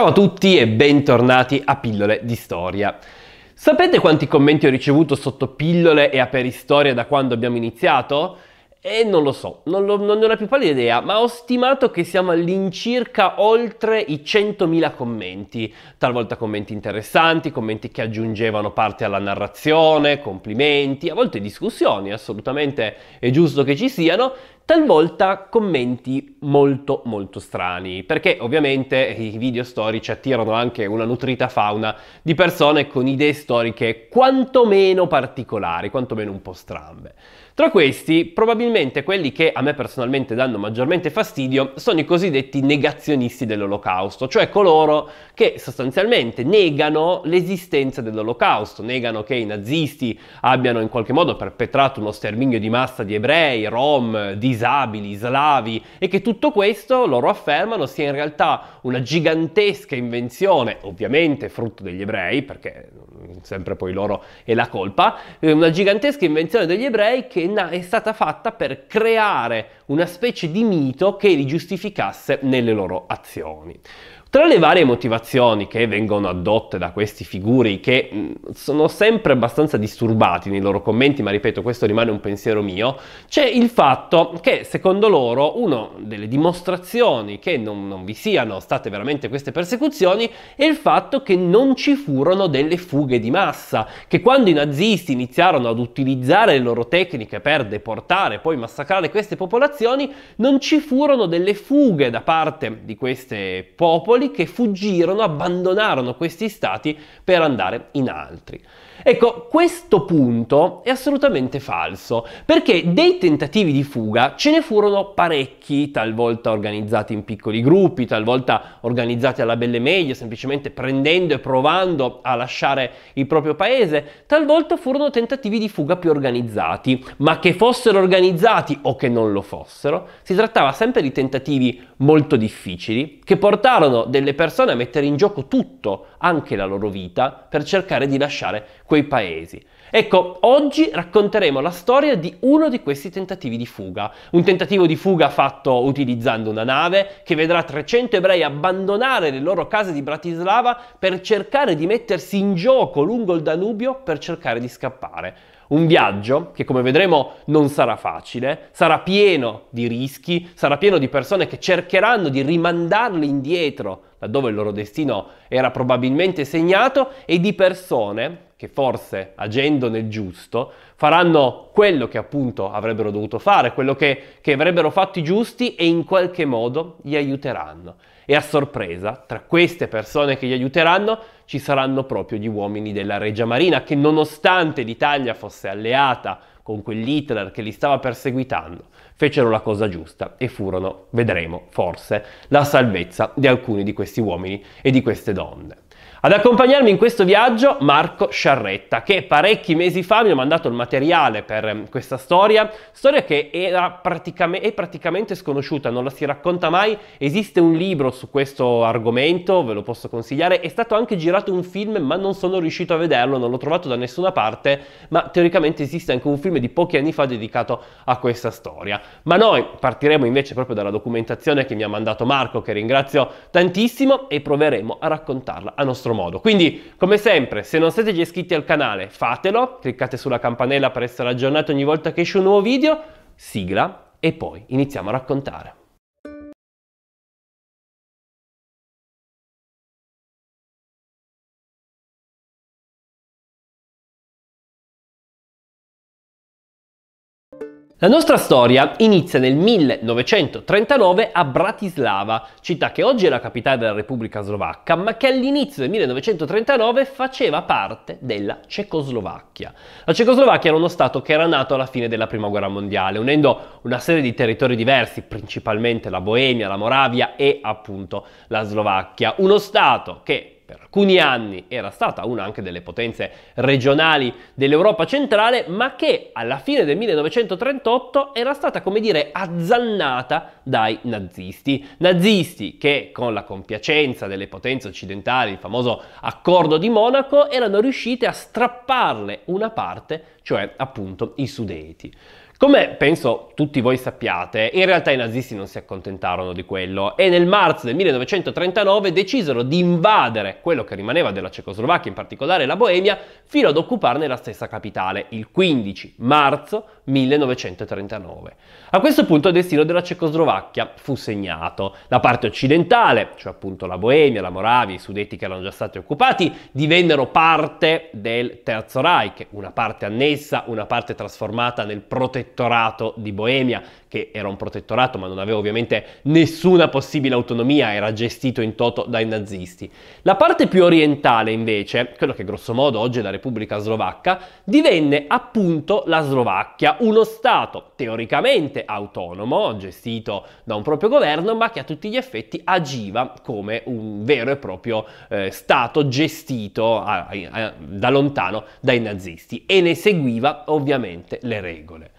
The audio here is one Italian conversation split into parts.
Ciao a tutti e bentornati a Pillole di Storia. Sapete quanti commenti ho ricevuto sotto pillole e a peristoria da quando abbiamo iniziato? E eh, non lo so, non, lo, non ne ho la più pallida idea, ma ho stimato che siamo all'incirca oltre i 100.000 commenti, talvolta commenti interessanti, commenti che aggiungevano parte alla narrazione, complimenti, a volte discussioni, assolutamente è giusto che ci siano, talvolta commenti molto molto strani, perché ovviamente i video storici attirano anche una nutrita fauna di persone con idee storiche quantomeno particolari, quantomeno un po' strambe. Tra questi, probabilmente quelli che a me personalmente danno maggiormente fastidio sono i cosiddetti negazionisti dell'olocausto, cioè coloro che sostanzialmente negano l'esistenza dell'olocausto, negano che i nazisti abbiano in qualche modo perpetrato uno sterminio di massa di ebrei, rom, disabili, slavi e che tutto questo, loro affermano, sia in realtà una gigantesca invenzione, ovviamente frutto degli ebrei, perché sempre poi loro è la colpa, eh, una gigantesca invenzione degli ebrei che è stata fatta per creare una specie di mito che li giustificasse nelle loro azioni. Tra le varie motivazioni che vengono addotte da questi figuri, che mm, sono sempre abbastanza disturbati nei loro commenti, ma ripeto, questo rimane un pensiero mio, c'è il fatto che secondo loro una delle dimostrazioni che non, non vi siano state veramente queste persecuzioni è il fatto che non ci furono delle fughe di massa, che quando i nazisti iniziarono ad utilizzare le loro tecniche per deportare e poi massacrare queste popolazioni, non ci furono delle fughe da parte di questi popoli singoli che fuggirono, abbandonarono questi stati per andare in altri. Ecco, questo punto è assolutamente falso, perché dei tentativi di fuga ce ne furono parecchi, talvolta organizzati in piccoli gruppi, talvolta organizzati alla belle meglio, semplicemente prendendo e provando a lasciare il proprio paese, talvolta furono tentativi di fuga più organizzati, ma che fossero organizzati o che non lo fossero, si trattava sempre di tentativi molto difficili, che portarono delle persone a mettere in gioco tutto, anche la loro vita per cercare di lasciare quei paesi. Ecco, oggi racconteremo la storia di uno di questi tentativi di fuga, un tentativo di fuga fatto utilizzando una nave che vedrà 300 ebrei abbandonare le loro case di Bratislava per cercare di mettersi in gioco lungo il Danubio per cercare di scappare. Un viaggio che, come vedremo, non sarà facile, sarà pieno di rischi, sarà pieno di persone che cercheranno di rimandarli indietro laddove il loro destino era probabilmente segnato e di persone che forse agendo nel giusto faranno quello che appunto avrebbero dovuto fare, quello che, che avrebbero fatto i giusti e in qualche modo li aiuteranno. E a sorpresa, tra queste persone che gli aiuteranno, ci saranno proprio gli uomini della Regia Marina, che nonostante l'Italia fosse alleata con quell'Hitler che li stava perseguitando, fecero la cosa giusta e furono, vedremo, forse, la salvezza di alcuni di questi uomini e di queste donne. Ad accompagnarmi in questo viaggio Marco Sciarretta, che parecchi mesi fa mi ha mandato il materiale per ehm, questa storia, storia che praticam è praticamente sconosciuta, non la si racconta mai, esiste un libro su questo argomento, ve lo posso consigliare, è stato anche girato un film ma non sono riuscito a vederlo, non l'ho trovato da nessuna parte, ma teoricamente esiste anche un film di pochi anni fa dedicato a questa storia. Ma noi partiremo invece proprio dalla documentazione che mi ha mandato Marco, che ringrazio tantissimo, e proveremo a raccontarla a nostro vostro modo. Quindi, come sempre, se non siete già iscritti al canale, fatelo, cliccate sulla campanella per essere aggiornati ogni volta che esce un nuovo video, sigla e poi iniziamo a raccontare. you la nostra storia inizia nel 1939 a Bratislava, città che oggi è la capitale della Repubblica Slovacca, ma che all'inizio del 1939 faceva parte della Cecoslovacchia. La Cecoslovacchia era uno Stato che era nato alla fine della Prima Guerra Mondiale, unendo una serie di territori diversi, principalmente la Boemia, la Moravia e appunto la Slovacchia. Uno Stato che per alcuni anni era stata una anche delle potenze regionali dell'Europa centrale, ma che alla fine del 1938 era stata, come dire, azzannata dai nazisti. Nazisti che, con la compiacenza delle potenze occidentali, il famoso accordo di Monaco, erano riuscite a strapparle una parte, cioè appunto i Sudeti. Come penso tutti voi sappiate, in realtà i nazisti non si accontentarono di quello e nel marzo del 1939 decisero di invadere quello che rimaneva della Cecoslovacchia, in particolare la Boemia, fino ad occuparne la stessa capitale. Il 15 marzo 1939. A questo punto il destino della Cecoslovacchia fu segnato. La parte occidentale, cioè appunto la Boemia, la Moravia, i Sudeti che erano già stati occupati, divennero parte del Terzo Reich, una parte annessa, una parte trasformata nel protettorato di Boemia, che era un protettorato ma non aveva ovviamente nessuna possibile autonomia, era gestito in toto dai nazisti. La parte più orientale invece, quello che grossomodo oggi è la Repubblica Slovacca, divenne appunto la Slovacchia, uno Stato teoricamente autonomo, gestito da un proprio governo, ma che a tutti gli effetti agiva come un vero e proprio eh, Stato gestito a, a, da lontano dai nazisti e ne seguiva ovviamente le regole.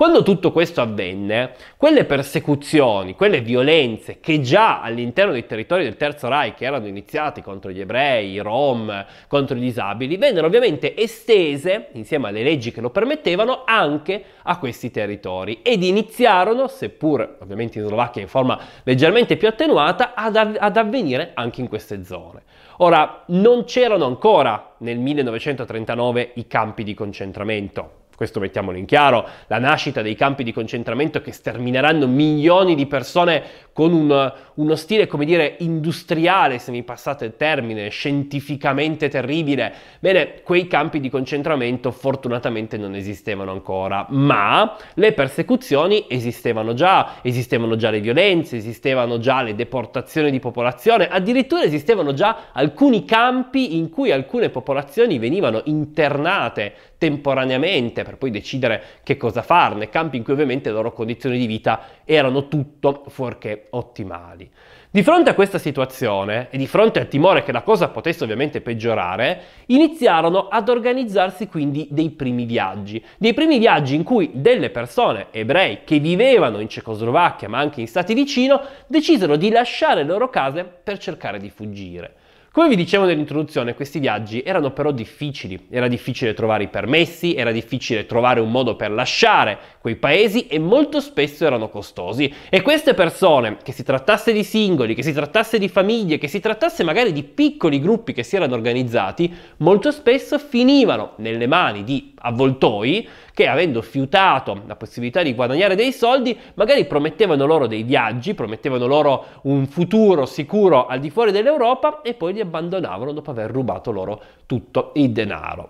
Quando tutto questo avvenne, quelle persecuzioni, quelle violenze che già all'interno dei territori del Terzo Reich erano iniziate contro gli ebrei, i rom, contro i disabili, vennero ovviamente estese, insieme alle leggi che lo permettevano, anche a questi territori ed iniziarono, seppur ovviamente in Slovacchia in forma leggermente più attenuata, ad, av- ad avvenire anche in queste zone. Ora, non c'erano ancora nel 1939 i campi di concentramento questo mettiamolo in chiaro, la nascita dei campi di concentramento che stermineranno milioni di persone con un, uno stile, come dire, industriale, se mi passate il termine, scientificamente terribile. Bene, quei campi di concentramento fortunatamente non esistevano ancora, ma le persecuzioni esistevano già, esistevano già le violenze, esistevano già le deportazioni di popolazione, addirittura esistevano già alcuni campi in cui alcune popolazioni venivano internate temporaneamente per poi decidere che cosa farne, campi in cui ovviamente le loro condizioni di vita erano tutto fuorché ottimali. Di fronte a questa situazione e di fronte al timore che la cosa potesse ovviamente peggiorare, iniziarono ad organizzarsi quindi dei primi viaggi, dei primi viaggi in cui delle persone ebrei che vivevano in Cecoslovacchia ma anche in stati vicino decisero di lasciare le loro case per cercare di fuggire. Come vi dicevo nell'introduzione, questi viaggi erano però difficili, era difficile trovare i permessi, era difficile trovare un modo per lasciare quei paesi e molto spesso erano costosi. E queste persone, che si trattasse di singoli, che si trattasse di famiglie, che si trattasse magari di piccoli gruppi che si erano organizzati, molto spesso finivano nelle mani di avvoltoi che avendo fiutato la possibilità di guadagnare dei soldi, magari promettevano loro dei viaggi, promettevano loro un futuro sicuro al di fuori dell'Europa e poi li abbandonavano dopo aver rubato loro tutto il denaro.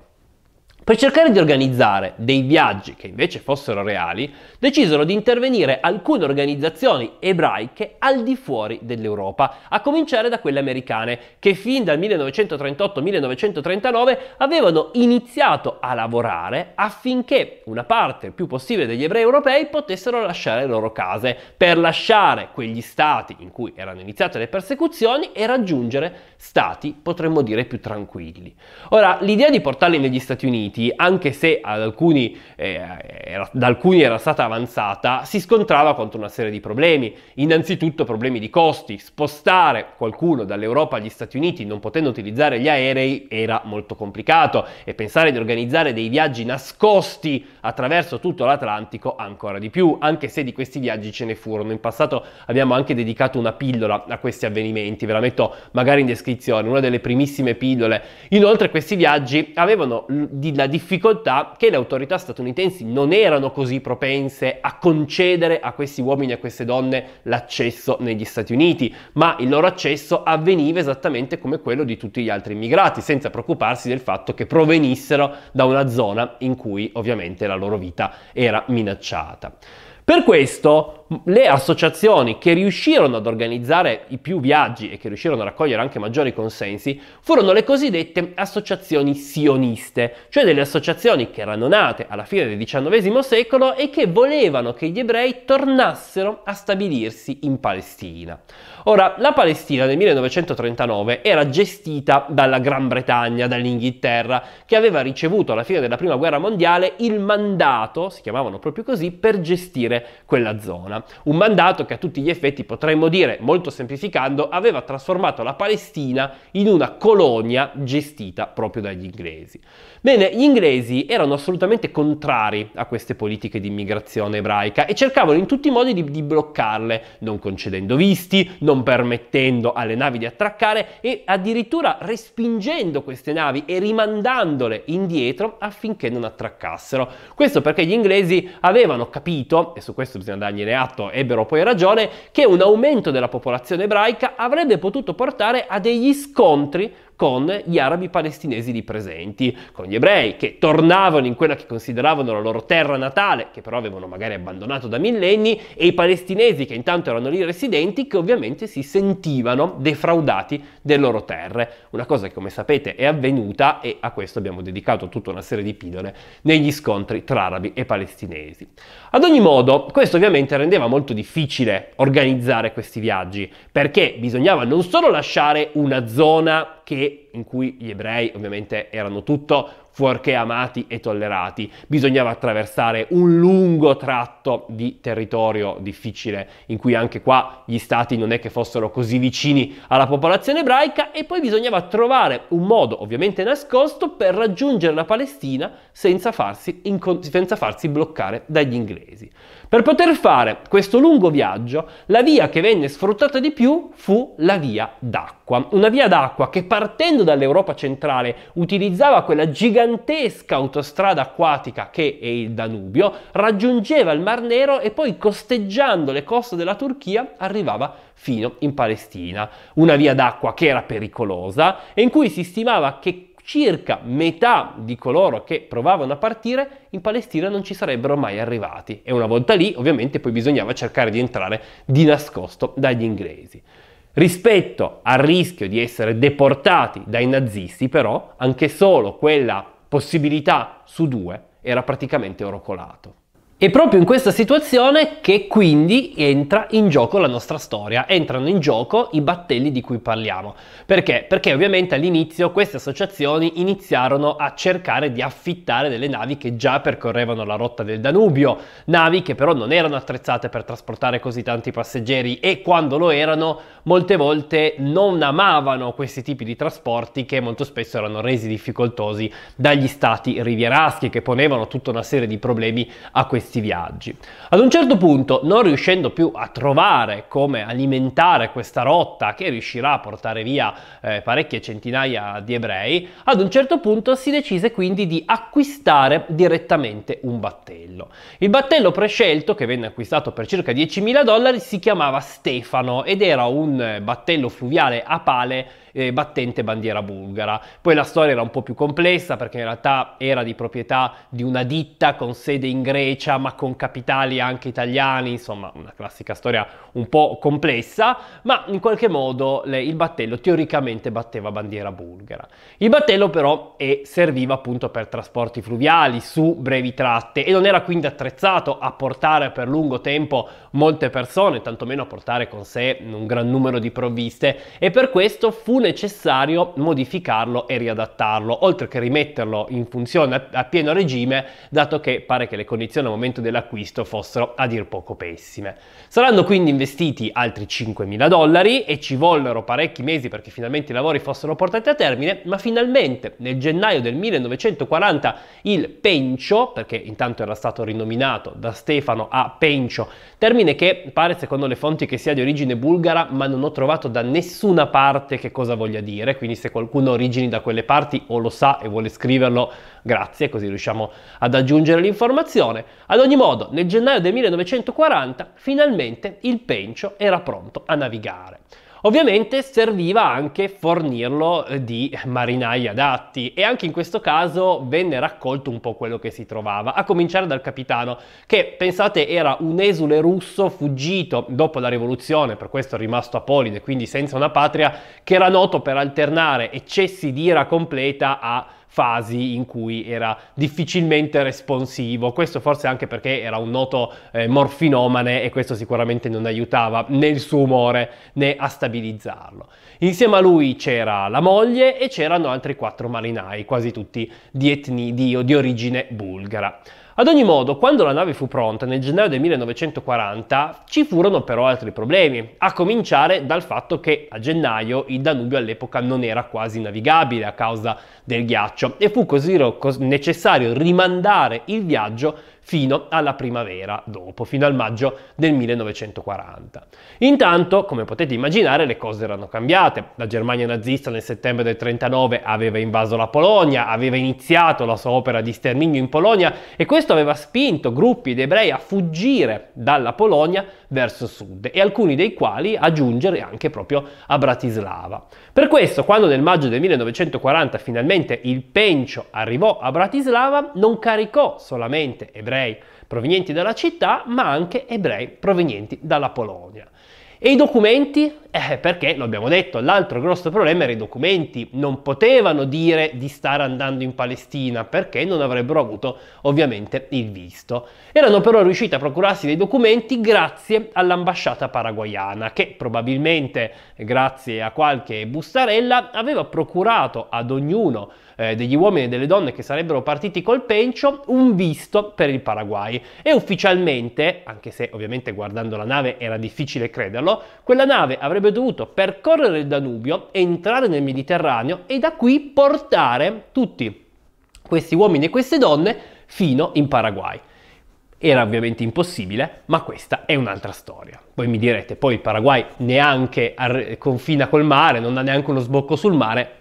Per cercare di organizzare dei viaggi che invece fossero reali, decisero di intervenire alcune organizzazioni ebraiche al di fuori dell'Europa, a cominciare da quelle americane, che fin dal 1938-1939 avevano iniziato a lavorare affinché una parte il più possibile degli ebrei europei potessero lasciare le loro case, per lasciare quegli stati in cui erano iniziate le persecuzioni e raggiungere stati, potremmo dire, più tranquilli. Ora, l'idea di portarli negli Stati Uniti punti, anche se alcuni, eh, era, da alcuni era stata avanzata, si scontrava contro una serie di problemi. Innanzitutto problemi di costi. Spostare qualcuno dall'Europa agli Stati Uniti non potendo utilizzare gli aerei era molto complicato e pensare di organizzare dei viaggi nascosti attraverso tutto l'Atlantico ancora di più, anche se di questi viaggi ce ne furono. In passato abbiamo anche dedicato una pillola a questi avvenimenti, ve la metto magari in descrizione, una delle primissime pillole. Inoltre questi viaggi avevano la difficoltà che le autorità statunitensi non erano così propense a concedere a questi uomini e a queste donne l'accesso negli Stati Uniti, ma il loro accesso avveniva esattamente come quello di tutti gli altri immigrati, senza preoccuparsi del fatto che provenissero da una zona in cui ovviamente la loro vita era minacciata. Per questo le associazioni che riuscirono ad organizzare i più viaggi e che riuscirono a raccogliere anche maggiori consensi furono le cosiddette associazioni sioniste, cioè delle associazioni che erano nate alla fine del XIX secolo e che volevano che gli ebrei tornassero a stabilirsi in Palestina. Ora, la Palestina nel 1939 era gestita dalla Gran Bretagna, dall'Inghilterra, che aveva ricevuto alla fine della Prima Guerra Mondiale il mandato, si chiamavano proprio così, per gestire quella zona un mandato che a tutti gli effetti potremmo dire, molto semplificando, aveva trasformato la Palestina in una colonia gestita proprio dagli inglesi. Bene, gli inglesi erano assolutamente contrari a queste politiche di immigrazione ebraica e cercavano in tutti i modi di, di bloccarle, non concedendo visti, non permettendo alle navi di attraccare e addirittura respingendo queste navi e rimandandole indietro affinché non attraccassero. Questo perché gli inglesi avevano capito, e su questo bisogna dargliene atto, fatto ebbero poi ragione, che un aumento della popolazione ebraica avrebbe potuto portare a degli scontri con gli arabi palestinesi lì presenti, con gli ebrei che tornavano in quella che consideravano la loro terra natale, che però avevano magari abbandonato da millenni, e i palestinesi che intanto erano lì residenti, che ovviamente si sentivano defraudati delle loro terre. Una cosa che come sapete è avvenuta e a questo abbiamo dedicato tutta una serie di pillole negli scontri tra arabi e palestinesi. Ad ogni modo, questo ovviamente rendeva molto difficile organizzare questi viaggi, perché bisognava non solo lasciare una zona che in cui gli ebrei ovviamente erano tutto fuorché amati e tollerati. Bisognava attraversare un lungo tratto di territorio difficile in cui anche qua gli stati non è che fossero così vicini alla popolazione ebraica e poi bisognava trovare un modo ovviamente nascosto per raggiungere la Palestina senza farsi, inco- senza farsi bloccare dagli inglesi. Per poter fare questo lungo viaggio la via che venne sfruttata di più fu la via d'acqua, una via d'acqua che partendo partendo dall'Europa centrale utilizzava quella gigantesca autostrada acquatica che è il Danubio, raggiungeva il Mar Nero e poi costeggiando le coste della Turchia arrivava fino in Palestina, una via d'acqua che era pericolosa e in cui si stimava che circa metà di coloro che provavano a partire in Palestina non ci sarebbero mai arrivati e una volta lì ovviamente poi bisognava cercare di entrare di nascosto dagli inglesi. Rispetto al rischio di essere deportati dai nazisti, però, anche solo quella possibilità su due era praticamente orocolato. È proprio in questa situazione che quindi entra in gioco la nostra storia, entrano in gioco i battelli di cui parliamo. Perché? Perché ovviamente all'inizio queste associazioni iniziarono a cercare di affittare delle navi che già percorrevano la rotta del Danubio, navi che però non erano attrezzate per trasportare così tanti passeggeri e quando lo erano molte volte non amavano questi tipi di trasporti che molto spesso erano resi difficoltosi dagli stati rivieraschi che ponevano tutta una serie di problemi a questi questi viaggi. Ad un certo punto, non riuscendo più a trovare come alimentare questa rotta che riuscirà a portare via eh, parecchie centinaia di ebrei, ad un certo punto si decise quindi di acquistare direttamente un battello. Il battello prescelto, che venne acquistato per circa 10.000 dollari, si chiamava Stefano ed era un eh, battello fluviale a pale eh, battente bandiera bulgara. Poi la storia era un po' più complessa perché in realtà era di proprietà di una ditta con sede in Grecia ma con capitali anche italiani, insomma una classica storia un po' complessa, ma in qualche modo le, il battello teoricamente batteva bandiera bulgara. Il battello però è, serviva appunto per trasporti fluviali su brevi tratte e non era quindi attrezzato a portare per lungo tempo molte persone, tantomeno a portare con sé un gran numero di provviste e per questo fu necessario modificarlo e riadattarlo, oltre che rimetterlo in funzione a pieno regime, dato che pare che le condizioni al momento dell'acquisto fossero a dir poco pessime. Saranno quindi investiti altri 5.000 dollari e ci vollero parecchi mesi perché finalmente i lavori fossero portati a termine, ma finalmente nel gennaio del 1940 il Pencio, perché intanto era stato rinominato da Stefano a Pencio, termine che pare secondo le fonti che sia di origine bulgara, ma non ho trovato da nessuna parte che cosa cosa voglia dire, quindi se qualcuno origini da quelle parti o lo sa e vuole scriverlo, grazie, così riusciamo ad aggiungere l'informazione. Ad ogni modo, nel gennaio del 1940 finalmente il Pencio era pronto a navigare. Ovviamente serviva anche fornirlo eh, di marinai adatti e anche in questo caso venne raccolto un po' quello che si trovava, a cominciare dal capitano che pensate era un esule russo fuggito dopo la rivoluzione, per questo è rimasto apolide, quindi senza una patria, che era noto per alternare eccessi di ira completa a fasi in cui era difficilmente responsivo, questo forse anche perché era un noto eh, morfinomane e questo sicuramente non aiutava né il suo umore né a stabilizzarlo. Insieme a lui c'era la moglie e c'erano altri quattro marinai, quasi tutti di, etnia di, di origine bulgara. Ad ogni modo, quando la nave fu pronta nel gennaio del 1940, ci furono però altri problemi, a cominciare dal fatto che a gennaio il Danubio all'epoca non era quasi navigabile a causa del ghiaccio e fu così necessario rimandare il viaggio fino alla primavera dopo, fino al maggio del 1940. Intanto, come potete immaginare, le cose erano cambiate. La Germania nazista nel settembre del 1939 aveva invaso la Polonia, aveva iniziato la sua opera di sterminio in Polonia e questo aveva spinto gruppi di ebrei a fuggire dalla Polonia verso sud e alcuni dei quali aggiungere anche proprio a Bratislava. Per questo, quando nel maggio del 1940 finalmente il Pencio arrivò a Bratislava, non caricò solamente ebrei provenienti dalla città, ma anche ebrei provenienti dalla Polonia. E i documenti? Eh, perché, lo abbiamo detto, l'altro grosso problema era i documenti. Non potevano dire di stare andando in Palestina perché non avrebbero avuto ovviamente il visto. Erano però riusciti a procurarsi dei documenti grazie all'ambasciata paraguayana che probabilmente grazie a qualche bustarella aveva procurato ad ognuno eh, degli uomini e delle donne che sarebbero partiti col pencio, un visto per il Paraguay. E ufficialmente, anche se ovviamente guardando la nave era difficile crederlo, quella nave avrebbe dovuto percorrere il Danubio, entrare nel Mediterraneo e da qui portare tutti questi uomini e queste donne fino in Paraguay. Era ovviamente impossibile, ma questa è un'altra storia. Voi mi direte, poi il Paraguay neanche confina col mare, non ha neanche uno sbocco sul mare,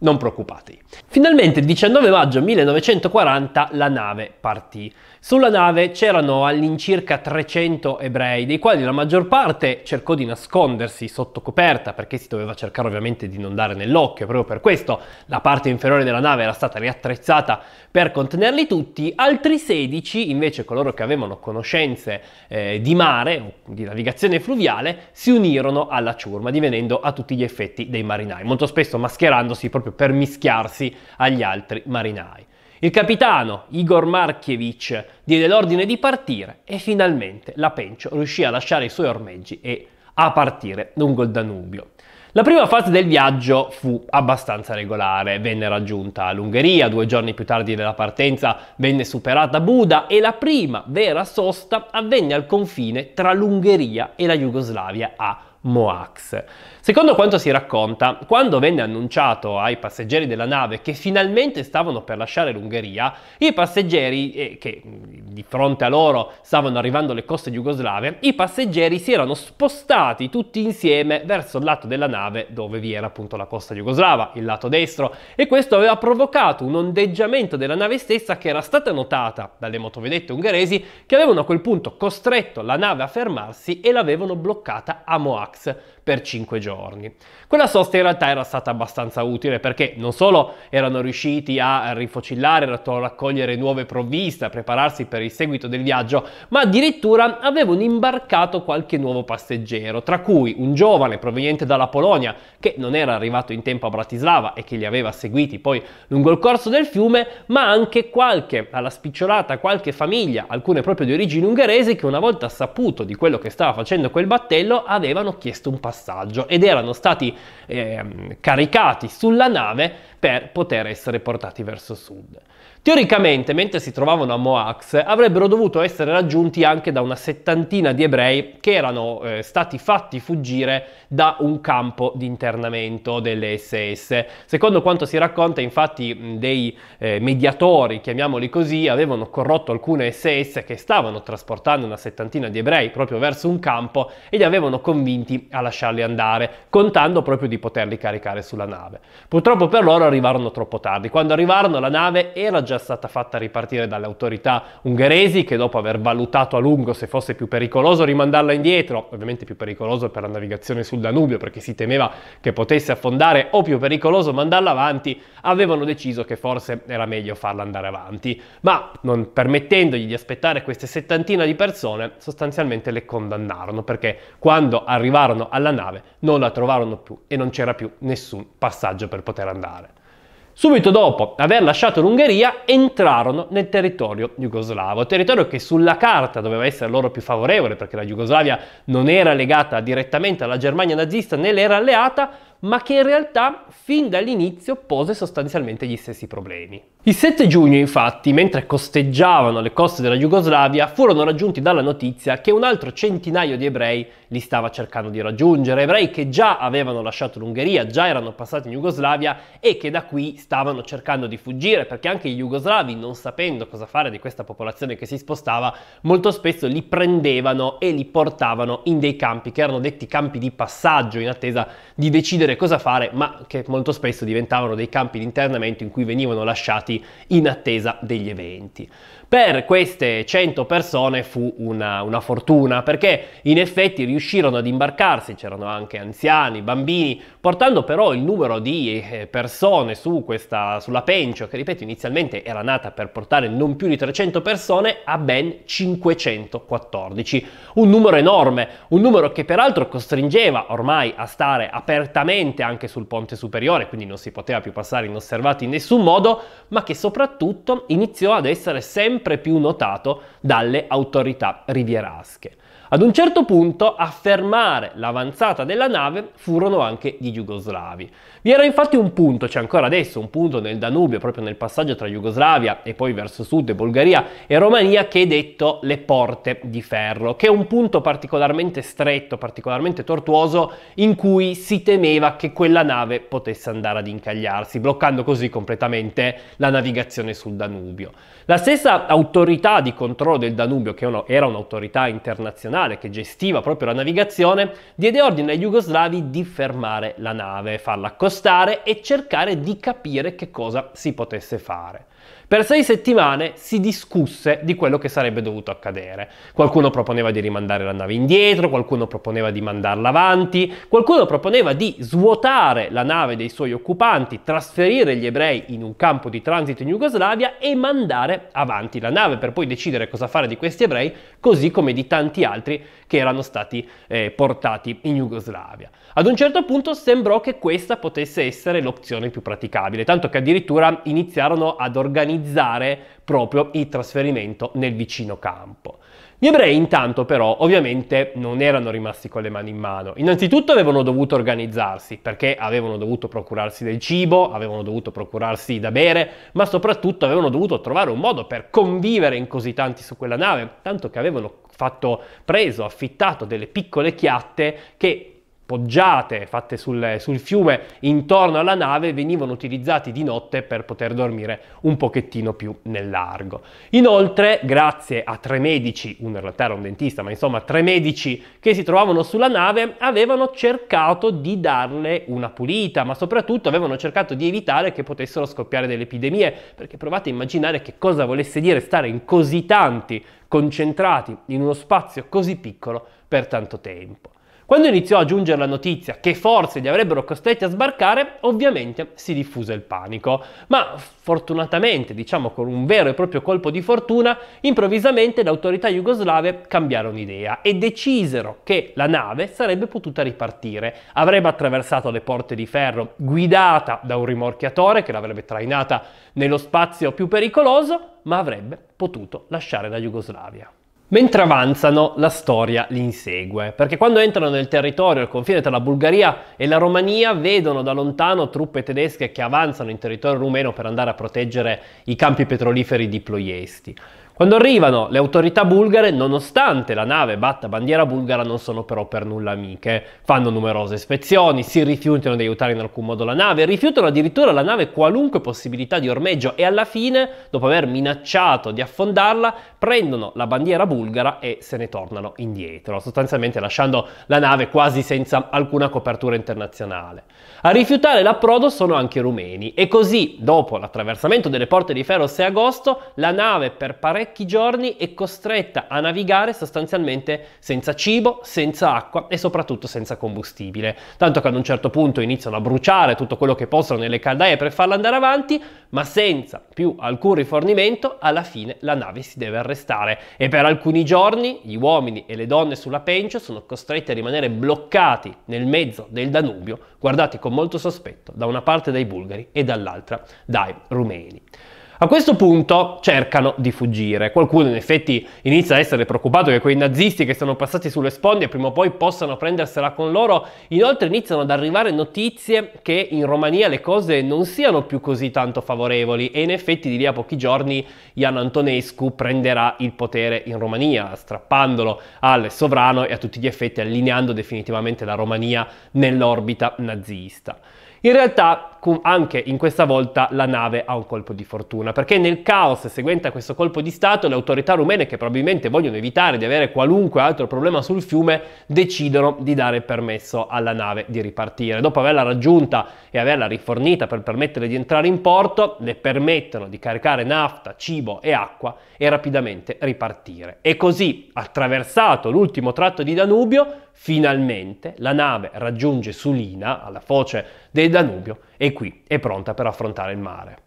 non preoccupatevi. Finalmente il 19 maggio 1940 la nave partì. Sulla nave c'erano all'incirca 300 ebrei, dei quali la maggior parte cercò di nascondersi sotto coperta perché si doveva cercare ovviamente di non dare nell'occhio, proprio per questo la parte inferiore della nave era stata riattrezzata per contenerli tutti, altri 16 invece coloro che avevano conoscenze eh, di mare di navigazione fluviale si unirono alla ciurma divenendo a tutti gli effetti dei marinai, molto spesso mascherandosi proprio proprio per mischiarsi agli altri marinai. Il capitano Igor Markievich diede l'ordine di partire e finalmente la Pencio riuscì a lasciare i suoi ormeggi e a partire lungo il Danubio. La prima fase del viaggio fu abbastanza regolare, venne raggiunta l'Ungheria, due giorni più tardi della partenza venne superata Buda e la prima vera sosta avvenne al confine tra l'Ungheria e la Jugoslavia a Moax. Secondo quanto si racconta, quando venne annunciato ai passeggeri della nave che finalmente stavano per lasciare l'Ungheria, i passeggeri, eh, che mm, di fronte a loro stavano arrivando le coste jugoslave, i passeggeri si erano spostati tutti insieme verso il lato della nave dove vi era appunto la costa jugoslava, il lato destro, e questo aveva provocato un ondeggiamento della nave stessa che era stata notata dalle motovedette ungheresi che avevano a quel punto costretto la nave a fermarsi e l'avevano bloccata a Moax per 5 giorni. Quella sosta in realtà era stata abbastanza utile perché non solo erano riusciti a rifocillare, a raccogliere nuove provviste, a prepararsi per il seguito del viaggio, ma addirittura avevano imbarcato qualche nuovo passeggero, tra cui un giovane proveniente dalla Polonia che non era arrivato in tempo a Bratislava e che li aveva seguiti poi lungo il corso del fiume, ma anche qualche, alla spicciolata, qualche famiglia, alcune proprio di origine ungherese, che una volta saputo di quello che stava facendo quel battello avevano chiesto un passeggero passaggio ed erano stati eh, caricati sulla nave per poter essere portati verso sud. Teoricamente, mentre si trovavano a Moax, avrebbero dovuto essere raggiunti anche da una settantina di ebrei che erano eh, stati fatti fuggire da un campo di internamento delle SS. Secondo quanto si racconta, infatti, dei eh, mediatori, chiamiamoli così, avevano corrotto alcune SS che stavano trasportando una settantina di ebrei proprio verso un campo e li avevano convinti a lasciarli andare, contando proprio di poterli caricare sulla nave. Purtroppo per loro arrivarono troppo tardi. Quando arrivarono la nave era già già stata fatta ripartire dalle autorità ungheresi che dopo aver valutato a lungo se fosse più pericoloso rimandarla indietro, ovviamente più pericoloso per la navigazione sul Danubio perché si temeva che potesse affondare o più pericoloso mandarla avanti, avevano deciso che forse era meglio farla andare avanti, ma non permettendogli di aspettare queste settantina di persone sostanzialmente le condannarono perché quando arrivarono alla nave non la trovarono più e non c'era più nessun passaggio per poter andare. Subito dopo aver lasciato l'Ungheria entrarono nel territorio jugoslavo, territorio che sulla carta doveva essere loro più favorevole perché la Jugoslavia non era legata direttamente alla Germania nazista né l'era alleata, ma che in realtà fin dall'inizio pose sostanzialmente gli stessi problemi. Il 7 giugno, infatti, mentre costeggiavano le coste della Jugoslavia, furono raggiunti dalla notizia che un altro centinaio di ebrei li stava cercando di raggiungere, ebrei che già avevano lasciato l'Ungheria, già erano passati in Jugoslavia e che da qui stavano cercando di fuggire, perché anche i jugoslavi, non sapendo cosa fare di questa popolazione che si spostava, molto spesso li prendevano e li portavano in dei campi che erano detti campi di passaggio in attesa di decidere cosa fare, ma che molto spesso diventavano dei campi di internamento in cui venivano lasciati in attesa degli eventi. Per queste 100 persone fu una, una fortuna perché in effetti riuscirono ad imbarcarsi, c'erano anche anziani, bambini, portando però il numero di eh, persone su questa, sulla Pencio, che ripeto inizialmente era nata per portare non più di 300 persone, a ben 514. Un numero enorme, un numero che peraltro costringeva ormai a stare apertamente anche sul ponte superiore, quindi non si poteva più passare inosservati in nessun modo, ma che soprattutto iniziò ad essere sempre sempre più notato dalle autorità rivierasche. Ad un certo punto a fermare l'avanzata della nave furono anche gli jugoslavi. Vi era infatti un punto, c'è ancora adesso un punto nel Danubio, proprio nel passaggio tra Jugoslavia e poi verso sud, Bulgaria e Romania, che è detto le porte di ferro, che è un punto particolarmente stretto, particolarmente tortuoso, in cui si temeva che quella nave potesse andare ad incagliarsi, bloccando così completamente la navigazione sul Danubio. La stessa autorità di controllo del Danubio, che era un'autorità internazionale, nazionale che gestiva proprio la navigazione, diede ordine ai jugoslavi di fermare la nave, farla accostare e cercare di capire che cosa si potesse fare. Per sei settimane si discusse di quello che sarebbe dovuto accadere. Qualcuno proponeva di rimandare la nave indietro, qualcuno proponeva di mandarla avanti, qualcuno proponeva di svuotare la nave dei suoi occupanti, trasferire gli ebrei in un campo di transito in Jugoslavia e mandare avanti la nave per poi decidere cosa fare di questi ebrei, così come di tanti altri che erano stati eh, portati in Jugoslavia. Ad un certo punto sembrò che questa potesse essere l'opzione più praticabile, tanto che addirittura iniziarono ad organizzare organizzare proprio il trasferimento nel vicino campo. Gli ebrei intanto però ovviamente non erano rimasti con le mani in mano. Innanzitutto avevano dovuto organizzarsi perché avevano dovuto procurarsi del cibo, avevano dovuto procurarsi da bere, ma soprattutto avevano dovuto trovare un modo per convivere in così tanti su quella nave, tanto che avevano fatto preso, affittato delle piccole chiatte che poggiate fatte sul, sul, fiume intorno alla nave venivano utilizzati di notte per poter dormire un pochettino più nel largo. Inoltre, grazie a tre medici, uno in realtà era un dentista, ma insomma tre medici che si trovavano sulla nave, avevano cercato di darle una pulita, ma soprattutto avevano cercato di evitare che potessero scoppiare delle epidemie, perché provate a immaginare che cosa volesse dire stare in così tanti concentrati in uno spazio così piccolo per tanto tempo. Quando iniziò a giungere la notizia che forse li avrebbero costretti a sbarcare, ovviamente si diffuse il panico. Ma fortunatamente, diciamo con un vero e proprio colpo di fortuna, improvvisamente le autorità jugoslave cambiarono idea e decisero che la nave sarebbe potuta ripartire. Avrebbe attraversato le porte di ferro guidata da un rimorchiatore che l'avrebbe trainata nello spazio più pericoloso, ma avrebbe potuto lasciare la Jugoslavia. Mentre avanzano, la storia li insegue, perché quando entrano nel territorio al confine tra la Bulgaria e la Romania, vedono da lontano truppe tedesche che avanzano in territorio rumeno per andare a proteggere i campi petroliferi di Ploiesti. Quando arrivano le autorità bulgare, nonostante la nave batta bandiera bulgara, non sono però per nulla amiche. Fanno numerose ispezioni, si rifiutano di aiutare in alcun modo la nave, rifiutano addirittura la nave qualunque possibilità di ormeggio e alla fine, dopo aver minacciato di affondarla, prendono la bandiera bulgara e se ne tornano indietro, sostanzialmente lasciando la nave quasi senza alcuna copertura internazionale. A rifiutare l'approdo sono anche i rumeni e così, dopo l'attraversamento delle porte di ferro 6 Agosto, la nave per parecchio parecchi giorni è costretta a navigare sostanzialmente senza cibo, senza acqua e soprattutto senza combustibile. Tanto che ad un certo punto iniziano a bruciare tutto quello che possono nelle caldaie per farla andare avanti, ma senza più alcun rifornimento, alla fine la nave si deve arrestare e per alcuni giorni gli uomini e le donne sulla Pencio sono costretti a rimanere bloccati nel mezzo del Danubio, guardati con molto sospetto da una parte dai bulgari e dall'altra dai rumeni. A questo punto cercano di fuggire. Qualcuno in effetti inizia a essere preoccupato che quei nazisti che sono passati sulle sponde prima o poi possano prendersela con loro. Inoltre iniziano ad arrivare notizie che in Romania le cose non siano più così tanto favorevoli e in effetti di lì a pochi giorni Ian Antonescu prenderà il potere in Romania, strappandolo al sovrano e a tutti gli effetti allineando definitivamente la Romania nell'orbita nazista. In realtà anche in questa volta la nave ha un colpo di fortuna, perché nel caos seguente a questo colpo di Stato le autorità rumene, che probabilmente vogliono evitare di avere qualunque altro problema sul fiume, decidono di dare permesso alla nave di ripartire. Dopo averla raggiunta e averla rifornita per permettere di entrare in porto, le permettono di caricare nafta, cibo e acqua e rapidamente ripartire. E così, attraversato l'ultimo tratto di Danubio, finalmente la nave raggiunge Sulina, alla foce del Danubio, è qui, è pronta per affrontare il mare.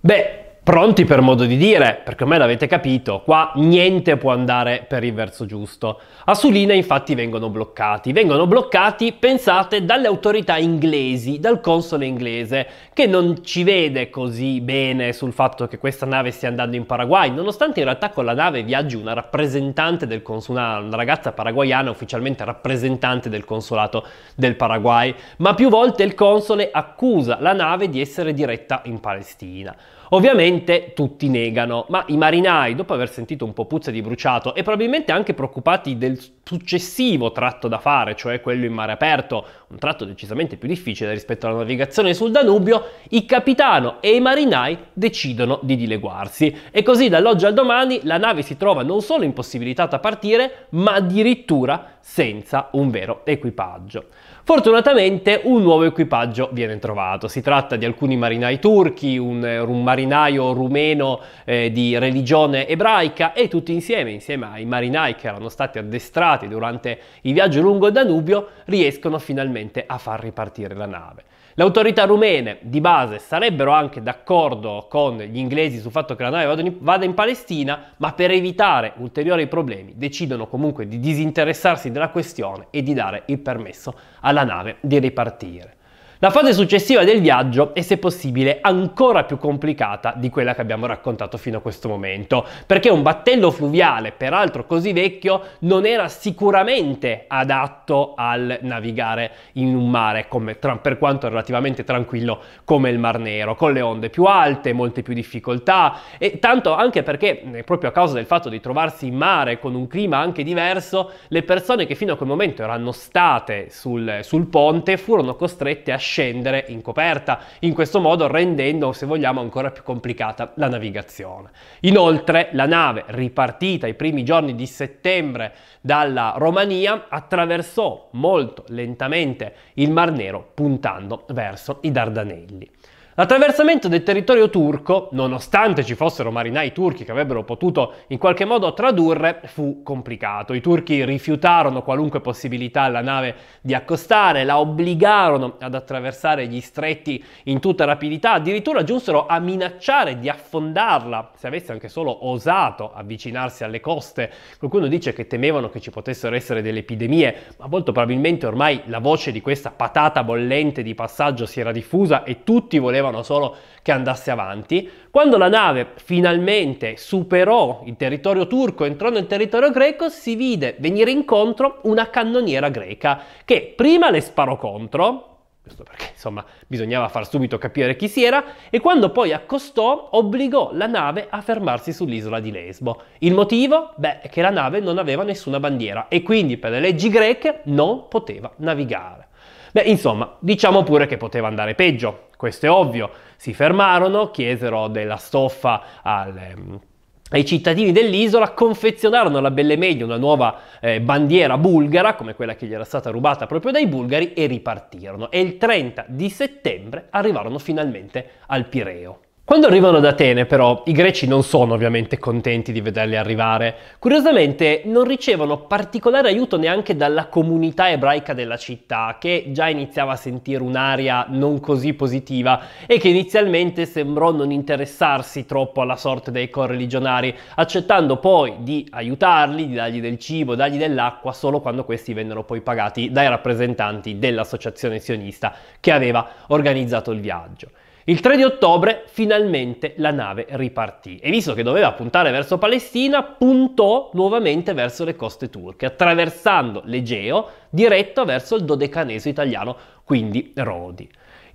Beh, pronti per modo di dire, perché ormai l'avete capito, qua niente può andare per il verso giusto. A Sulina infatti vengono bloccati, vengono bloccati, pensate, dalle autorità inglesi, dal console inglese, che non ci vede così bene sul fatto che questa nave stia andando in Paraguay, nonostante in realtà con la nave viaggi una rappresentante del consolato, una ragazza paraguayana ufficialmente rappresentante del consolato del Paraguay, ma più volte il console accusa la nave di essere diretta in Palestina. Ovviamente tutti negano, ma i marinai, dopo aver sentito un po' puzza di bruciato e probabilmente anche preoccupati del successivo tratto da fare, cioè quello in mare aperto, un tratto decisamente più difficile rispetto alla navigazione sul Danubio, il capitano e i marinai decidono di dileguarsi. E così dall'oggi al domani la nave si trova non solo impossibilitata a partire, ma addirittura senza un vero equipaggio. Fortunatamente un nuovo equipaggio viene trovato. Si tratta di alcuni marinai turchi, un, eh, un marinaio rumeno eh, di religione ebraica e tutti insieme, insieme ai marinai che erano stati addestrati durante il viaggio lungo il Danubio, riescono finalmente a far ripartire la nave. Le autorità rumene di base sarebbero anche d'accordo con gli inglesi sul fatto che la nave vada in, Palestina, ma per evitare ulteriori problemi decidono comunque di disinteressarsi della questione e di dare il permesso alla nave di ripartire. La fase successiva del viaggio è se possibile ancora più complicata di quella che abbiamo raccontato fino a questo momento, perché un battello fluviale, peraltro così vecchio, non era sicuramente adatto al navigare in un mare come, per quanto relativamente tranquillo come il Mar Nero, con le onde più alte, molte più difficoltà e tanto anche perché eh, proprio a causa del fatto di trovarsi in mare con un clima anche diverso, le persone che fino a quel momento erano state sul, sul ponte furono costrette a scendere in coperta, in questo modo rendendo, se vogliamo, ancora più complicata la navigazione. Inoltre la nave, ripartita i primi giorni di settembre dalla Romania, attraversò molto lentamente il Mar Nero puntando verso i Dardanelli. L'attraversamento del territorio turco, nonostante ci fossero marinai turchi che avrebbero potuto in qualche modo tradurre, fu complicato. I turchi rifiutarono qualunque possibilità alla nave di accostare, la obbligarono ad attraversare gli stretti in tutta rapidità, addirittura giunsero a minacciare di affondarla se avesse anche solo osato avvicinarsi alle coste. Qualcuno dice che temevano che ci potessero essere delle epidemie, ma molto probabilmente ormai la voce di questa patata bollente di passaggio si era diffusa e tutti volevano giorno solo che andasse avanti. Quando la nave finalmente superò il territorio turco, entrò nel territorio greco, si vide venire incontro una cannoniera greca che prima le sparò contro, questo perché insomma bisognava far subito capire chi si era, e quando poi accostò obbligò la nave a fermarsi sull'isola di Lesbo. Il motivo? Beh, è che la nave non aveva nessuna bandiera e quindi per le leggi greche non poteva navigare. Beh, insomma, diciamo pure che poteva andare peggio, questo è ovvio. Si fermarono, chiesero della stoffa al ehm, ai cittadini dell'isola confezionarono alla Belle Meglio una nuova eh, bandiera bulgara, come quella che gli era stata rubata proprio dai bulgari, e ripartirono. E il 30 di settembre arrivarono finalmente al Pireo. Quando arrivano ad Atene però i greci non sono ovviamente contenti di vederli arrivare. Curiosamente non ricevono particolare aiuto neanche dalla comunità ebraica della città che già iniziava a sentire un'aria non così positiva e che inizialmente sembrò non interessarsi troppo alla sorte dei correligionari, accettando poi di aiutarli, di dargli del cibo, dargli dell'acqua solo quando questi vennero poi pagati dai rappresentanti dell'associazione sionista che aveva organizzato il viaggio. Il 3 di ottobre finalmente la nave ripartì e visto che doveva puntare verso Palestina, puntò nuovamente verso le coste turche, attraversando l'Egeo diretto verso il dodecaneso italiano, quindi Rodi.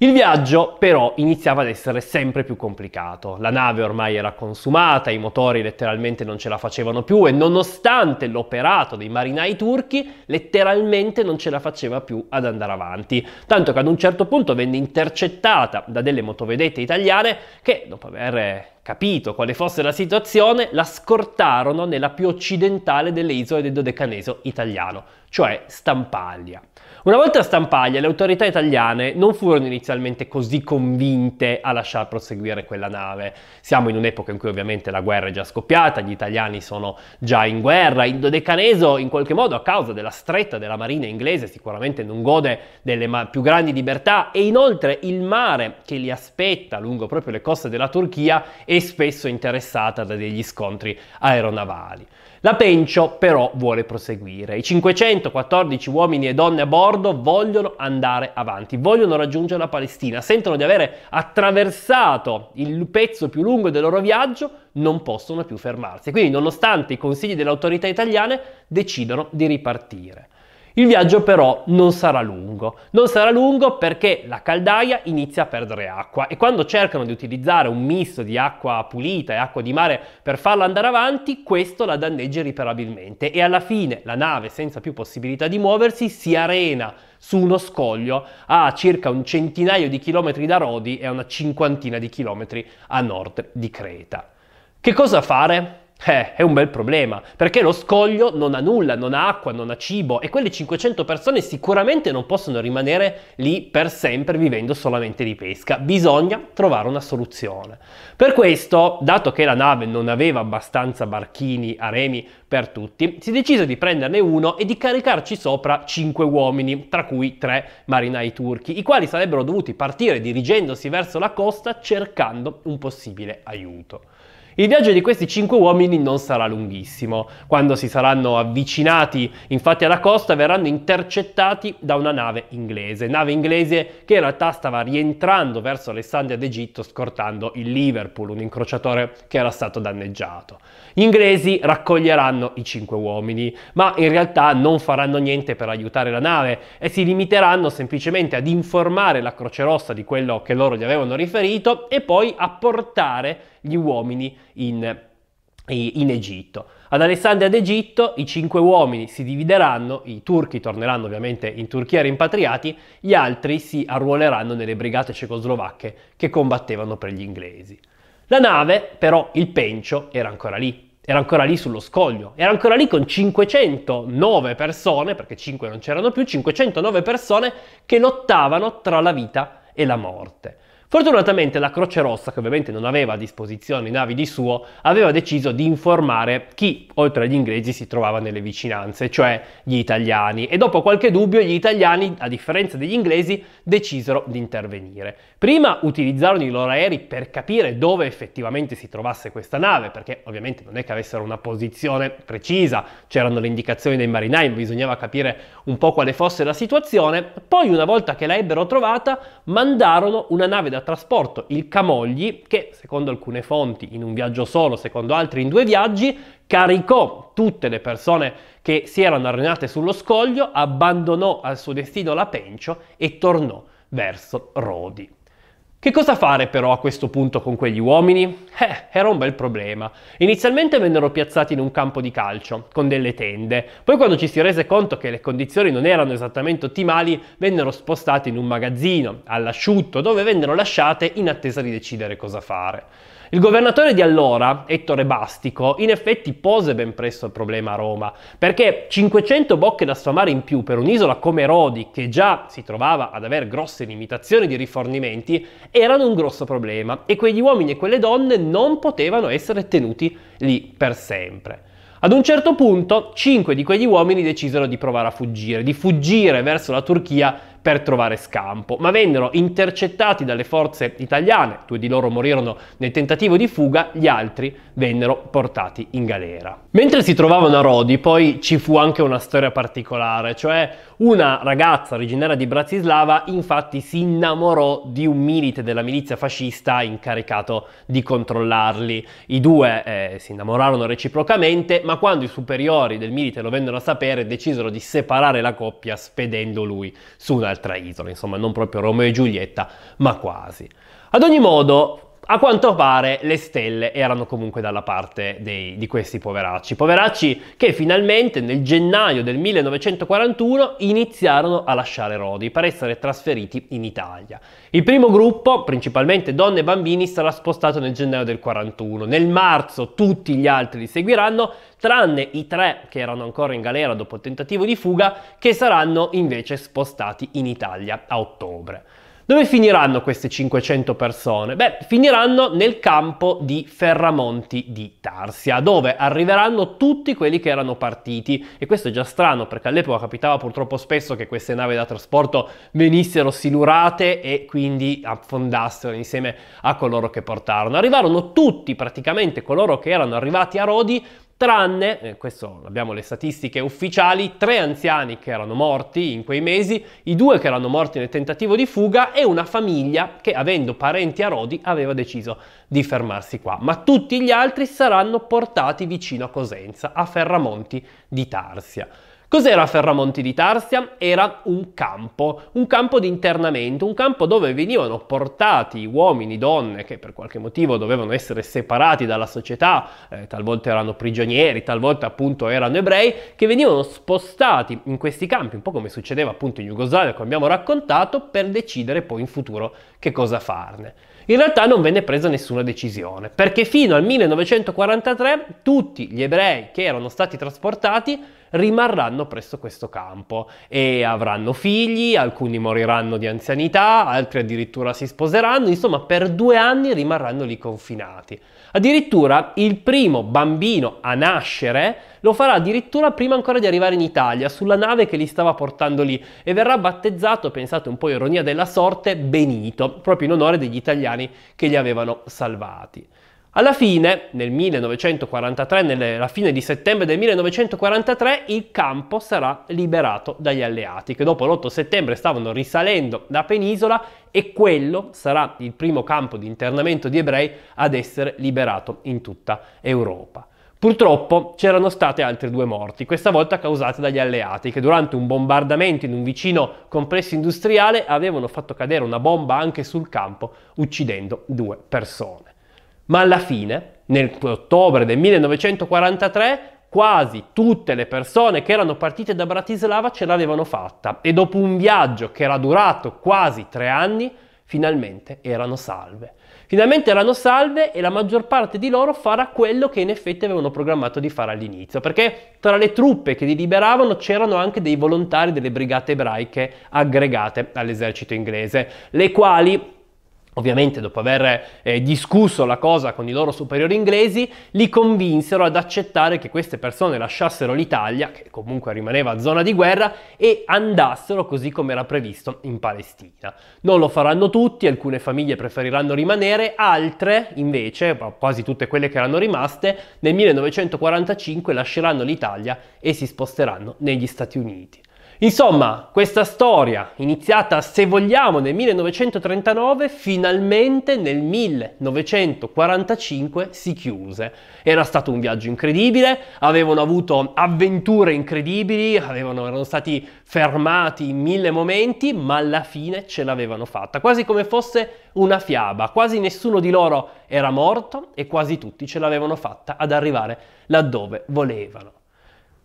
Il viaggio però iniziava ad essere sempre più complicato, la nave ormai era consumata, i motori letteralmente non ce la facevano più e nonostante l'operato dei marinai turchi letteralmente non ce la faceva più ad andare avanti, tanto che ad un certo punto venne intercettata da delle motovedette italiane che dopo aver capito quale fosse la situazione, la scortarono nella più occidentale delle isole del Dodecaneso italiano, cioè Stampaglia. Una volta a Stampaglia le autorità italiane non furono inizialmente così convinte a lasciar proseguire quella nave. Siamo in un'epoca in cui ovviamente la guerra è già scoppiata, gli italiani sono già in guerra, il Dodecaneso in qualche modo a causa della stretta della marina inglese sicuramente non gode delle ma- più grandi libertà e inoltre il mare che li aspetta lungo proprio le coste della Turchia è spesso interessata da degli scontri aeronavali. La Pencio però vuole proseguire. I 514 uomini e donne a bordo vogliono andare avanti, vogliono raggiungere la Palestina, sentono di avere attraversato il pezzo più lungo del loro viaggio, non possono più fermarsi. Quindi, nonostante i consigli delle autorità italiane, decidono di ripartire. Il viaggio però non sarà lungo, non sarà lungo perché la caldaia inizia a perdere acqua e quando cercano di utilizzare un misto di acqua pulita e acqua di mare per farla andare avanti, questo la danneggia irreparabilmente e alla fine la nave senza più possibilità di muoversi si arena su uno scoglio a circa un centinaio di chilometri da Rodi e a una cinquantina di chilometri a nord di Creta. Che cosa fare? Eh, è un bel problema, perché lo scoglio non ha nulla, non ha acqua, non ha cibo e quelle 500 persone sicuramente non possono rimanere lì per sempre vivendo solamente di pesca, bisogna trovare una soluzione. Per questo, dato che la nave non aveva abbastanza barchini a remi per tutti, si decise di prenderne uno e di caricarci sopra 5 uomini, tra cui 3 marinai turchi, i quali sarebbero dovuti partire dirigendosi verso la costa cercando un possibile aiuto. Il viaggio di questi cinque uomini non sarà lunghissimo. Quando si saranno avvicinati infatti alla costa verranno intercettati da una nave inglese, nave inglese che in realtà stava rientrando verso Alessandria d'Egitto scortando il Liverpool, un incrociatore che era stato danneggiato. Gli inglesi raccoglieranno i cinque uomini, ma in realtà non faranno niente per aiutare la nave e si limiteranno semplicemente ad informare la Croce Rossa di quello che loro gli avevano riferito e poi a portare gli uomini in, in Egitto. Ad Alessandria d'Egitto i cinque uomini si divideranno, i turchi torneranno ovviamente in Turchia rimpatriati, gli altri si arruoleranno nelle brigate cecoslovacche che combattevano per gli inglesi. La nave, però, il pencio, era ancora lì. Era ancora lì sullo scoglio, era ancora lì con 509 persone, perché 5 non c'erano più, 509 persone che lottavano tra la vita e la morte. Fortunatamente la Croce Rossa, che ovviamente non aveva a disposizione navi di suo, aveva deciso di informare chi, oltre agli inglesi, si trovava nelle vicinanze, cioè gli italiani. E dopo qualche dubbio gli italiani, a differenza degli inglesi, decisero di intervenire. Prima utilizzarono i loro aerei per capire dove effettivamente si trovasse questa nave, perché ovviamente non è che avessero una posizione precisa, c'erano le indicazioni dei marinai, bisognava capire un po' quale fosse la situazione. Poi, una volta che la ebbero trovata, mandarono una nave da trasporto, il Camogli, che secondo alcune fonti in un viaggio solo, secondo altri in due viaggi, caricò tutte le persone che si erano arenate sullo scoglio, abbandonò al suo destino la Pencio e tornò verso Rodi. Che cosa fare però a questo punto con quegli uomini? Eh, era un bel problema. Inizialmente vennero piazzati in un campo di calcio, con delle tende, poi quando ci si rese conto che le condizioni non erano esattamente ottimali, vennero spostati in un magazzino, all'asciutto, dove vennero lasciate in attesa di decidere cosa fare. Il governatore di allora, Ettore Bastico, in effetti pose ben presto il problema a Roma, perché 500 bocche da sfamare in più per un'isola come Rodi, che già si trovava ad avere grosse limitazioni di rifornimenti, erano un grosso problema e quegli uomini e quelle donne non potevano essere tenuti lì per sempre. Ad un certo punto, 5 di quegli uomini decisero di provare a fuggire, di fuggire verso la Turchia per trovare scampo, ma vennero intercettati dalle forze italiane, due di loro morirono nel tentativo di fuga, gli altri vennero portati in galera. Mentre si trovavano a Rodi poi ci fu anche una storia particolare, cioè una ragazza originaria di Bratislava infatti si innamorò di un milite della milizia fascista incaricato di controllarli. I due eh, si innamorarono reciprocamente, ma quando i superiori del milite lo vennero a sapere decisero di separare la coppia spedendo lui su una un'altra isola, insomma non proprio Romeo e Giulietta, ma quasi. Ad ogni modo, a quanto pare le stelle erano comunque dalla parte dei, di questi poveracci. Poveracci che finalmente nel gennaio del 1941 iniziarono a lasciare Rodi per essere trasferiti in Italia. Il primo gruppo, principalmente donne e bambini, sarà spostato nel gennaio del 1941, Nel marzo tutti gli altri li seguiranno, tranne i tre che erano ancora in galera dopo il tentativo di fuga, che saranno invece spostati in Italia a ottobre. Dove finiranno queste 500 persone? Beh, finiranno nel campo di Ferramonti di Tarsia, dove arriveranno tutti quelli che erano partiti. E questo è già strano, perché all'epoca capitava purtroppo spesso che queste navi da trasporto venissero silurate e quindi affondassero insieme a coloro che portarono. Arrivarono tutti, praticamente coloro che erano arrivati a Rodi, tranne, eh, questo abbiamo le statistiche ufficiali, tre anziani che erano morti in quei mesi, i due che erano morti nel tentativo di fuga e una famiglia che avendo parenti a Rodi aveva deciso di fermarsi qua. Ma tutti gli altri saranno portati vicino a Cosenza, a Ferramonti di Tarsia. Cos'era Ferramonti di Tarsia? Era un campo, un campo di internamento, un campo dove venivano portati uomini, donne che per qualche motivo dovevano essere separati dalla società, eh, talvolta erano prigionieri, talvolta appunto erano ebrei, che venivano spostati in questi campi, un po' come succedeva appunto in Jugoslavia, come abbiamo raccontato, per decidere poi in futuro che cosa farne. In realtà non venne presa nessuna decisione, perché fino al 1943 tutti gli ebrei che erano stati trasportati rimarranno presso questo campo e avranno figli, alcuni moriranno di anzianità, altri addirittura si sposeranno, insomma per due anni rimarranno lì confinati. Addirittura il primo bambino a nascere lo farà addirittura prima ancora di arrivare in Italia, sulla nave che li stava portando lì e verrà battezzato, pensate un po' ironia della sorte, Benito, proprio in onore degli italiani che li avevano salvati. Alla fine, nel 1943, nella fine di settembre del 1943, il campo sarà liberato dagli alleati, che dopo l'8 settembre stavano risalendo la penisola e quello sarà il primo campo di internamento di ebrei ad essere liberato in tutta Europa. Purtroppo c'erano state altre due morti, questa volta causate dagli alleati, che durante un bombardamento in un vicino complesso industriale avevano fatto cadere una bomba anche sul campo, uccidendo due persone ma alla fine, nell'ottobre del 1943, quasi tutte le persone che erano partite da Bratislava ce l'avevano fatta e dopo un viaggio che era durato quasi tre anni, finalmente erano salve. Finalmente erano salve e la maggior parte di loro farà quello che in effetti avevano programmato di fare all'inizio, perché tra le truppe che li liberavano c'erano anche dei volontari delle brigate ebraiche aggregate all'esercito inglese, le quali Ovviamente dopo aver eh, discusso la cosa con i loro superiori inglesi, li convinsero ad accettare che queste persone lasciassero l'Italia, che comunque rimaneva zona di guerra, e andassero così come era previsto in Palestina. Non lo faranno tutti, alcune famiglie preferiranno rimanere, altre invece, quasi tutte quelle che erano rimaste, nel 1945 lasceranno l'Italia e si sposteranno negli Stati Uniti. Insomma, questa storia, iniziata se vogliamo nel 1939, finalmente nel 1945 si chiuse. Era stato un viaggio incredibile, avevano avuto avventure incredibili, avevano, erano stati fermati in mille momenti, ma alla fine ce l'avevano fatta, quasi come fosse una fiaba, quasi nessuno di loro era morto e quasi tutti ce l'avevano fatta ad arrivare laddove volevano.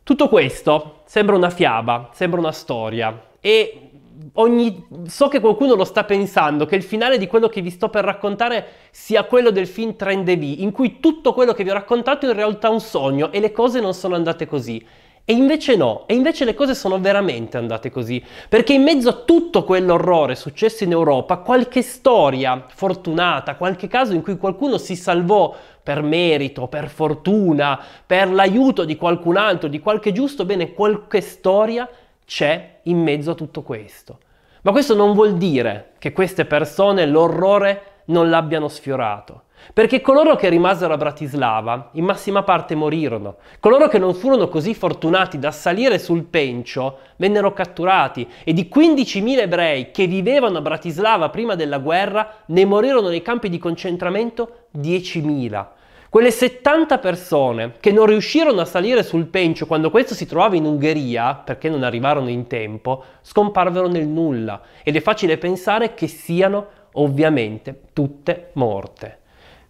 Tutto questo sembra una fiaba, sembra una storia e ogni... so che qualcuno lo sta pensando, che il finale di quello che vi sto per raccontare sia quello del film Trend V, in cui tutto quello che vi ho raccontato è in realtà un sogno e le cose non sono andate così. E invece no, e invece le cose sono veramente andate così, perché in mezzo a tutto quell'orrore successo in Europa, qualche storia fortunata, qualche caso in cui qualcuno si salvò per merito, per fortuna, per l'aiuto di qualcun altro, di qualche giusto, bene, qualche storia c'è in mezzo a tutto questo. Ma questo non vuol dire che queste persone l'orrore non l'abbiano sfiorato. Perché coloro che rimasero a Bratislava in massima parte morirono, coloro che non furono così fortunati da salire sul pencio vennero catturati e di 15.000 ebrei che vivevano a Bratislava prima della guerra ne morirono nei campi di concentramento 10.000. Quelle 70 persone che non riuscirono a salire sul pencio quando questo si trovava in Ungheria, perché non arrivarono in tempo, scomparvero nel nulla ed è facile pensare che siano ovviamente tutte morte.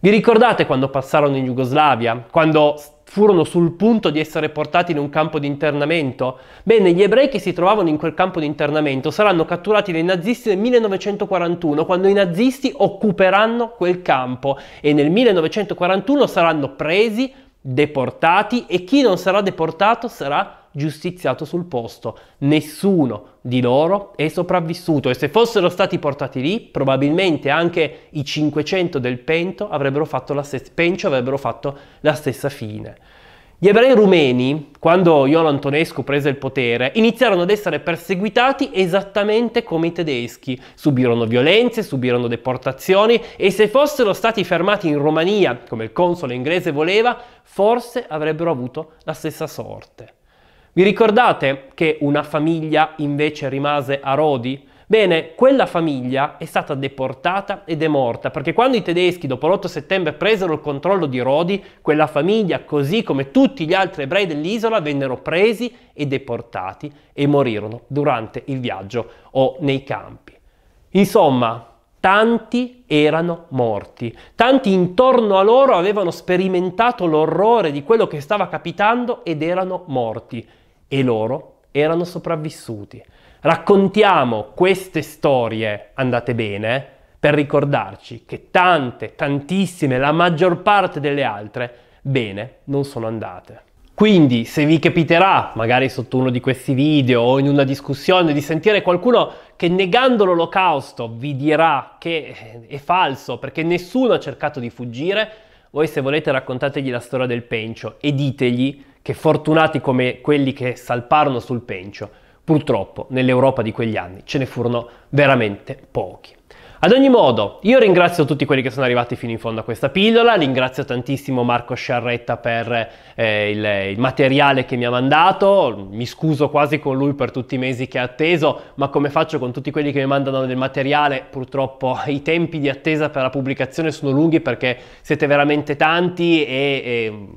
Vi ricordate quando passarono in Jugoslavia? Quando furono sul punto di essere portati in un campo di internamento? Bene, gli ebrei che si trovavano in quel campo di internamento saranno catturati dai nazisti nel 1941, quando i nazisti occuperanno quel campo e nel 1941 saranno presi, deportati e chi non sarà deportato sarà giustiziato sul posto. Nessuno di loro è sopravvissuto e se fossero stati portati lì, probabilmente anche i 500 del Pento avrebbero fatto la, stessa, avrebbero fatto la stessa fine. Gli ebrei rumeni, quando Iolo Antonescu prese il potere, iniziarono ad essere perseguitati esattamente come i tedeschi. Subirono violenze, subirono deportazioni e se fossero stati fermati in Romania, come il console inglese voleva, forse avrebbero avuto la stessa sorte. Vi ricordate che una famiglia invece rimase a Rodi? Bene, quella famiglia è stata deportata ed è morta, perché quando i tedeschi dopo l'8 settembre presero il controllo di Rodi, quella famiglia, così come tutti gli altri ebrei dell'isola, vennero presi e deportati e morirono durante il viaggio o nei campi. Insomma, tanti erano morti, tanti intorno a loro avevano sperimentato l'orrore di quello che stava capitando ed erano morti e loro erano sopravvissuti. Raccontiamo queste storie, andate bene, per ricordarci che tante, tantissime, la maggior parte delle altre, bene, non sono andate. Quindi se vi capiterà, magari sotto uno di questi video o in una discussione, di sentire qualcuno che negando l'olocausto vi dirà che è falso perché nessuno ha cercato di fuggire, voi se volete raccontategli la storia del pencio e ditegli che fortunati come quelli che salparono sul pencio, purtroppo nell'Europa di quegli anni ce ne furono veramente pochi. Ad ogni modo, io ringrazio tutti quelli che sono arrivati fino in fondo a questa pillola, ringrazio tantissimo Marco Sciarretta per eh, il, il, materiale che mi ha mandato, mi scuso quasi con lui per tutti i mesi che ha atteso, ma come faccio con tutti quelli che mi mandano del materiale, purtroppo i tempi di attesa per la pubblicazione sono lunghi perché siete veramente tanti e, e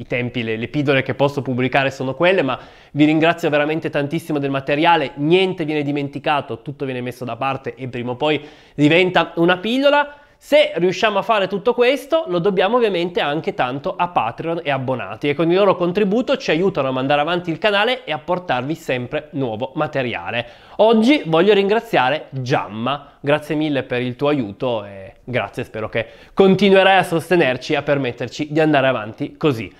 i tempi, le, le pillole che posso pubblicare sono quelle, ma vi ringrazio veramente tantissimo del materiale, niente viene dimenticato, tutto viene messo da parte e prima o poi diventa una pillola. Se riusciamo a fare tutto questo, lo dobbiamo ovviamente anche tanto a Patreon e abbonati e con il loro contributo ci aiutano a mandare avanti il canale e a portarvi sempre nuovo materiale. Oggi voglio ringraziare Giamma, grazie mille per il tuo aiuto e grazie, spero che continuerai a sostenerci e a permetterci di andare avanti così.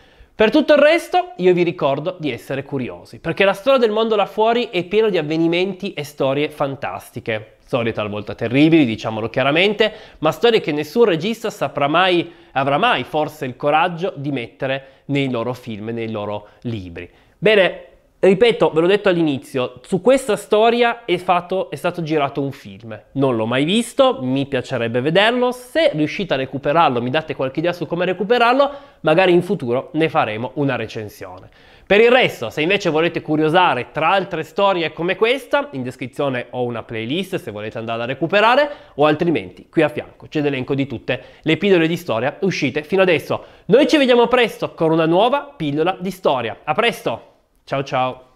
Per tutto il resto io vi ricordo di essere curiosi, perché la storia del mondo là fuori è piena di avvenimenti e storie fantastiche. Storie talvolta terribili, diciamolo chiaramente, ma storie che nessun regista saprà mai, avrà mai forse il coraggio di mettere nei loro film, nei loro libri. Bene, Ripeto, ve l'ho detto all'inizio, su questa storia è, fatto, è, stato girato un film. Non l'ho mai visto, mi piacerebbe vederlo. Se riuscite a recuperarlo, mi date qualche idea su come recuperarlo, magari in futuro ne faremo una recensione. Per il resto, se invece volete curiosare tra altre storie come questa, in descrizione ho una playlist se volete andare a recuperare, o altrimenti qui a fianco c'è l'elenco di tutte le pillole di storia uscite fino adesso. Noi ci vediamo presto con una nuova pillola di storia. A presto! Ciao ciao!